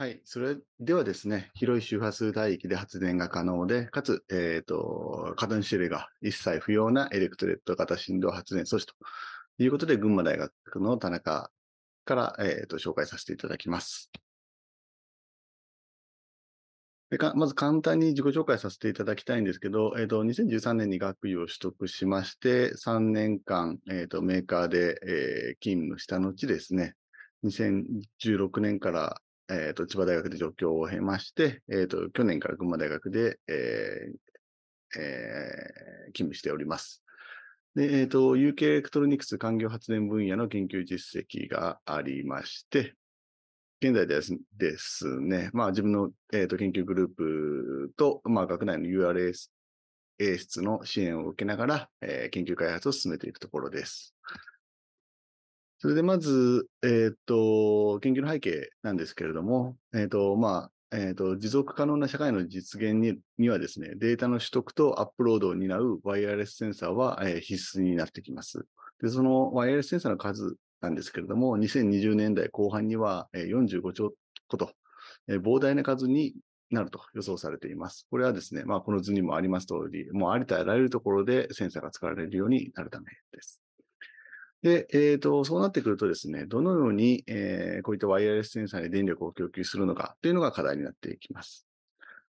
はい。それではですね、広い周波数帯域で発電が可能で、かつ、えっ、ー、と、過電種類が一切不要なエレクトレット型振動発電装置ということで、群馬大学の田中から、えっ、ー、と、紹介させていただきます。でかまず簡単に自己紹介させていただきたいんですけど、えっ、ー、と、2013年に学位を取得しまして、3年間、えっ、と、メーカーで、え勤務した後ですね、2016年からえー、と、千葉大学で上京を経まして、えー、と、去年から群馬大学で、えーえー、勤務しております。で、えー、と、有形エクトロニクス環境発電分野の研究実績がありまして、現在ですですね、まあ自分の、えーと、と研究グループと、まあ学内の URS 室の支援を受けながら、えー、研究開発を進めていくところです。それでまず、えっ、と、研究の背景なんですけれども、えっ、と、まあ、えっ、ー、と、持続可能な社会の実現ににはですね、データの取得とアップロードを担うワイヤレスセンサーは、え必須になってきます。で、そのワイヤレスセンサーの数なんですけれども、2020年代後半には、え45兆個と、え膨大な数になると予想されています。これはですね、まあ、この図にもあります通り、もうありとあらゆるところでセンサーが使われるようになるためです。で、えー、と、そうなってくるとですね、どのように、えー、こういったワイヤレスセンサーに電力を供給するのかというのが課題になっていきます。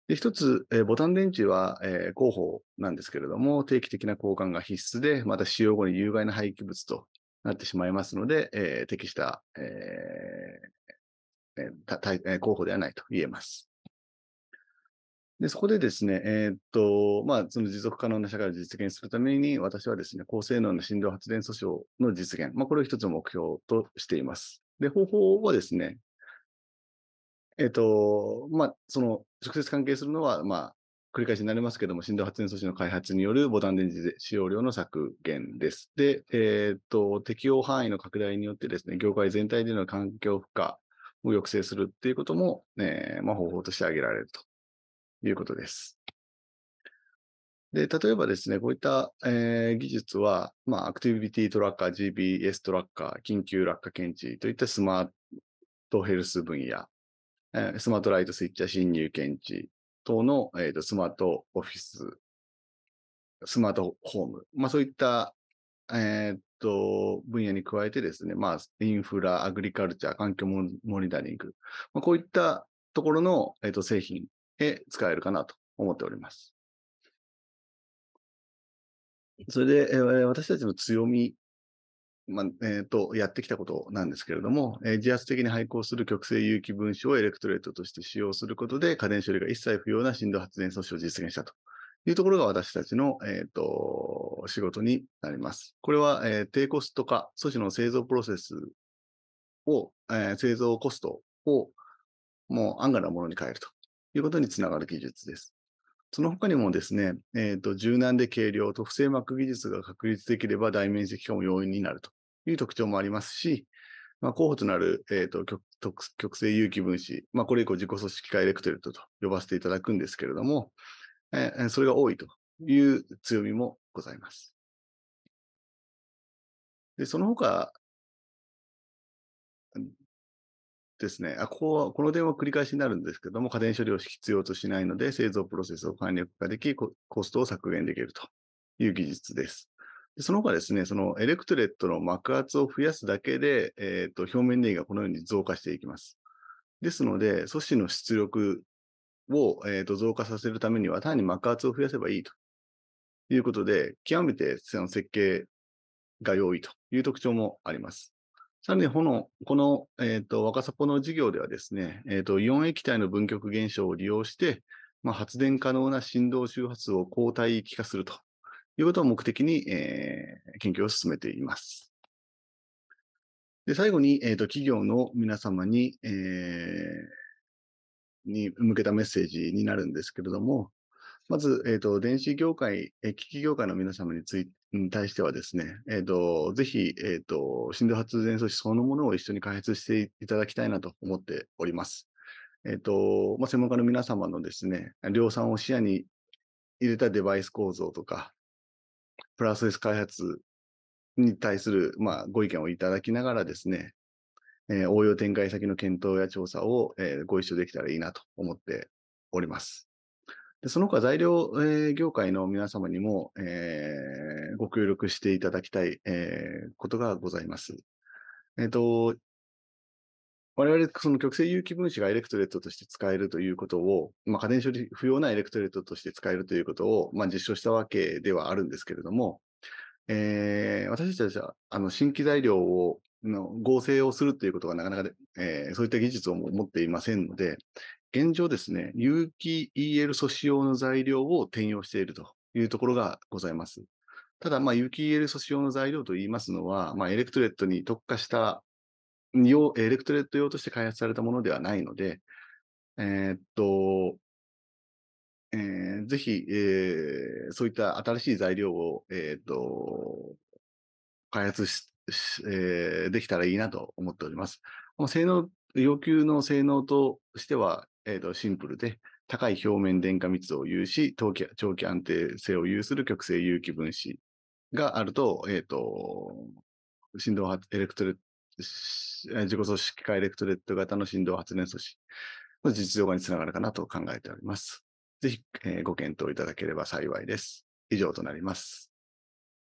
で、一つ、えー、ボタン電池は、え広報なんですけれども、定期的な交換が必須で、また使用後に有害な廃棄物となってしまいますので、え適した、えー、広報ではないと言えます。で、そこでですね、えー、っと、まあ、その持続可能な社会を実現するために、私はですね、高性能な振動発電訴訟の実現、まあ、これを一つの目標としています。で、方法はですね、えー、っと、まあ、その、直接関係するのは、まあ、繰り返しになりますけども、振動発電装置の開発によるボタン電池使用量の削減です。で、えー、っと、適用範囲の拡大によってですね、業界全体での環境負荷を抑制するっていうことも、えまあ、方法として挙げられると。いうことです。で、例えばですね、こういった、えー、技術は、まあ、アクティビティトラッカー、GPS トラッカー、緊急落下検知といったスマートヘルス分野、えー、スマートライトスイッチャー侵入検知等の、えーと、スマートオフィス、スマートホーム、まあ、そういった、えーと、分野に加えてですね、まあ、インフラ、アグリカルチャー、環境モニタリング、まあ、こういったところの、えーと製品で使えるかなと思っております。それで、えー、私たちの強み、まあえーと、やってきたことなんですけれども、えー、自発的に配光する極性有機分子をエレクトレートとして使用することで、家電処理が一切不要な振動発電素子を実現したというところが私たちの、えーと、と仕事になります。これは、えー、低コスト化、素子の製造プロセスを、えー、製造コストをもう安価なものに変えるということにつながる技術です。その他にもですね、えーと、柔軟で軽量、特性膜技術が確立できれば大面積化も容易になるという特徴もありますし、まあ、候補となる、えーと、極極性有機分子、まあ、これ以降自己組織化エレクトレットと呼ばせていただくんですけれども、えー、それが多いという強みもございます。でその他ですね。あこうこの点は繰り返しになるんですけども、家電処理を必要としないので、製造プロセスを簡略化でき、コストを削減できるという技術です。でその他ですね、そのエレクトレットの膜圧を増やすだけで、えーと、表面電位がこのように増加していきます。ですので、素子の出力を、えーと、増加させるためには、単に膜圧を増やせばいいということで、極めてその設計が容易という特徴もあります。さらにこの、この、えっ、ー、と、若さぽの事業ではですね、えっ、ー、と、イオン液体の分極現象を利用して、まあ、発電可能な振動周波数を抗体域化するということを目的に、えー、研究を進めています。で、最後に、えっ、ー、と、企業の皆様に、えー、に向けたメッセージになるんですけれども、まず、えっ、ー、と、電子業界、機器業界の皆様について、に対してはですね、えー、と、ぜひ、えー、と、振動発電装置そのものを一緒に開発していただきたいなと思っております。えー、と、まあ、専門家の皆様のですね、量産を視野に入れたデバイス構造とか、プラスス開発に対する、まあ、ご意見をいただきながらですね、え応用展開先の検討や調査を、えご一緒できたらいいなと思っております。で、その他材料、えー、業界の皆様にも、えー、ご協力していただきたい、えー、ことがございます。えっ、ー、と、我々、その極性有機分子がエレクトレットとして使えるということを、まあ、家電処理不要なエレクトレットとして使えるということを、まあ、実証したわけではあるんですけれども、えー、私たちは、あの、新規材料をの合成をするということがなかなかで、えー、そういった技術を持っていませんので、現状ですね、有機 EL 素子用の材料を転用しているというところがございます。ただ、まあ、有機 EL 素子用の材料といいますのは、まあ、エレクトレットに特化した用、エレクトレット用として開発されたものではないので、えー、っと、えー、ぜひ、えー、そういった新しい材料を、えー、っと、開発しえー、できたらいいなと思っております。性能、要求の性能としては、えーと、シンプルで、高い表面電荷密度を有し、長期長期安定性を有する極性有機分子があると、えっ、ー、と、振動発、エレクトレ、自己組織化エレクトレット型の振動発電素子の実用化につながるかなと考えております。ぜひ、えー、ご検討いただければ幸いです。以上となります。